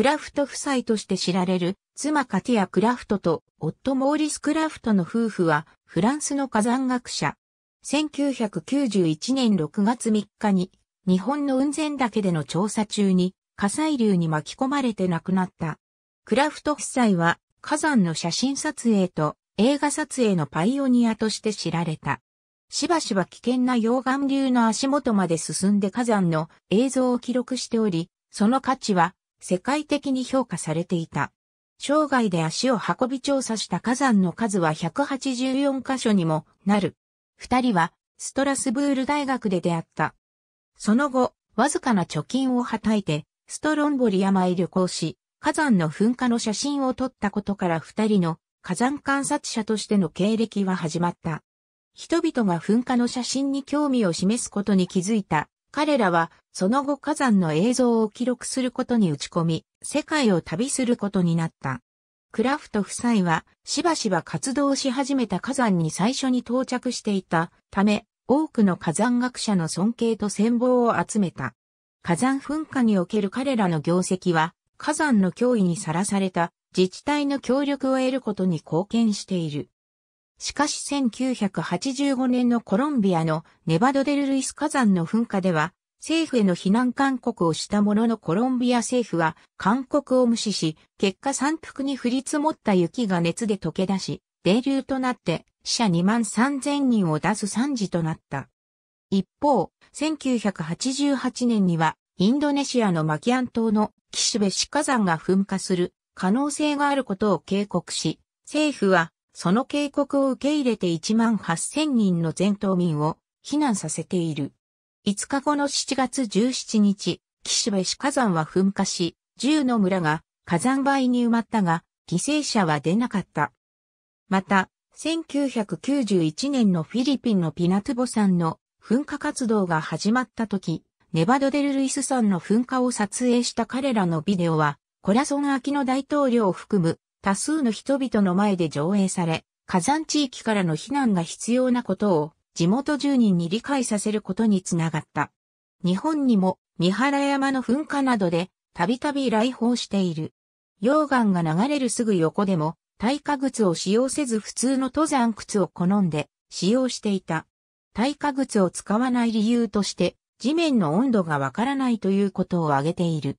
クラフト夫妻として知られる妻カティア・クラフトと夫モーリス・クラフトの夫婦はフランスの火山学者。1991年6月3日に日本の雲仙岳での調査中に火砕流に巻き込まれて亡くなった。クラフト夫妻は火山の写真撮影と映画撮影のパイオニアとして知られた。しばしば危険な溶岩流の足元まで進んで火山の映像を記録しており、その価値は世界的に評価されていた。生涯で足を運び調査した火山の数は184箇所にもなる。二人はストラスブール大学で出会った。その後、わずかな貯金をはたいて、ストロンボリ山へ旅行し、火山の噴火の写真を撮ったことから二人の火山観察者としての経歴は始まった。人々が噴火の写真に興味を示すことに気づいた彼らはその後火山の映像を記録することに打ち込み、世界を旅することになった。クラフト夫妻はしばしば活動し始めた火山に最初に到着していたため、多くの火山学者の尊敬と羨望を集めた。火山噴火における彼らの業績は、火山の脅威にさらされた自治体の協力を得ることに貢献している。しかし1985年のコロンビアのネバドデル・ルイス火山の噴火では、政府への避難勧告をしたもののコロンビア政府は勧告を無視し、結果山腹に降り積もった雪が熱で溶け出し、泥流となって死者2万3000人を出す惨事となった。一方、1988年にはインドネシアのマキアン島のキシベシ火山が噴火する可能性があることを警告し、政府はその警告を受け入れて1万8000人の全島民を避難させている。5日後の7月17日、岸辺市火山は噴火し、10の村が火山灰に埋まったが、犠牲者は出なかった。また、1991年のフィリピンのピナトゥボ山の噴火活動が始まった時、ネバドデル・ルイス山の噴火を撮影した彼らのビデオは、コラソン・アキノ大統領を含む多数の人々の前で上映され、火山地域からの避難が必要なことを地元住人に理解させることにつながった。日本にも三原山の噴火などでたびたび来訪している。溶岩が流れるすぐ横でも耐火靴を使用せず普通の登山靴を好んで使用していた。耐火靴を使わない理由として地面の温度がわからないということを挙げている。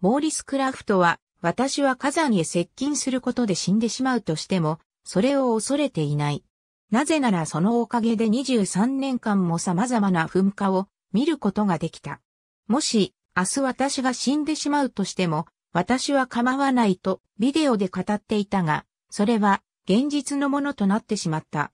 モーリス・クラフトは私は火山へ接近することで死んでしまうとしても、それを恐れていない。なぜならそのおかげで23年間も様々な噴火を見ることができた。もし、明日私が死んでしまうとしても、私は構わないとビデオで語っていたが、それは現実のものとなってしまった。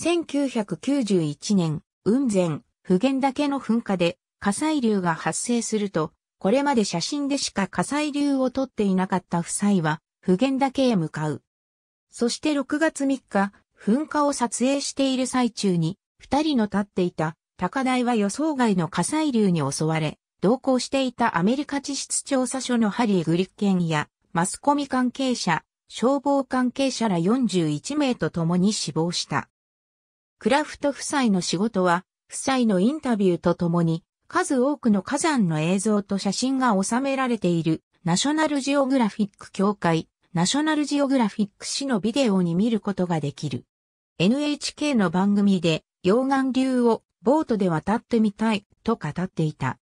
1991年、雲仙、普賢岳の噴火で火砕流が発生すると、これまで写真でしか火砕流を撮っていなかった夫妻は、普賢岳へ向かう。そして6月3日、噴火を撮影している最中に、二人の立っていた高台は予想外の火砕流に襲われ、同行していたアメリカ地質調査所のハリー・グリッケンや、マスコミ関係者、消防関係者ら41名と共に死亡した。クラフト夫妻の仕事は、夫妻のインタビューと共に、数多くの火山の映像と写真が収められているナショナルジオグラフィック協会、ナショナルジオグラフィック誌のビデオに見ることができる。NHK の番組で溶岩流をボートで渡ってみたいと語っていた。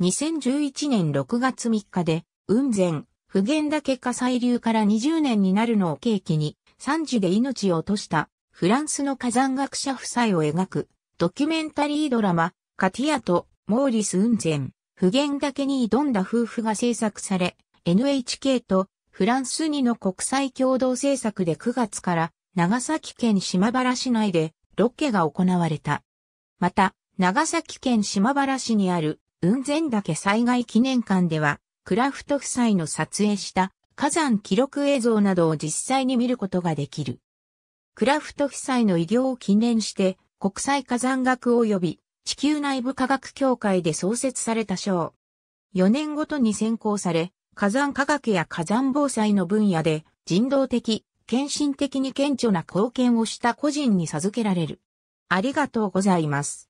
2011年6月3日で雲仙、普賢岳火砕流から20年になるのを契機に惨事で命を落としたフランスの火山学者夫妻を描くドキュメンタリードラマカティアとモーリス雲仙、普賢岳に挑んだ夫婦が制作され、NHK とフランス2の国際共同制作で9月から長崎県島原市内でロケが行われた。また、長崎県島原市にある雲仙岳災害記念館では、クラフト夫妻の撮影した火山記録映像などを実際に見ることができる。クラフト夫妻の偉業を記念して、国際火山学及び地球内部科学協会で創設された賞。4年ごとに選考され、火山科学や火山防災の分野で人道的、献身的に顕著な貢献をした個人に授けられる。ありがとうございます。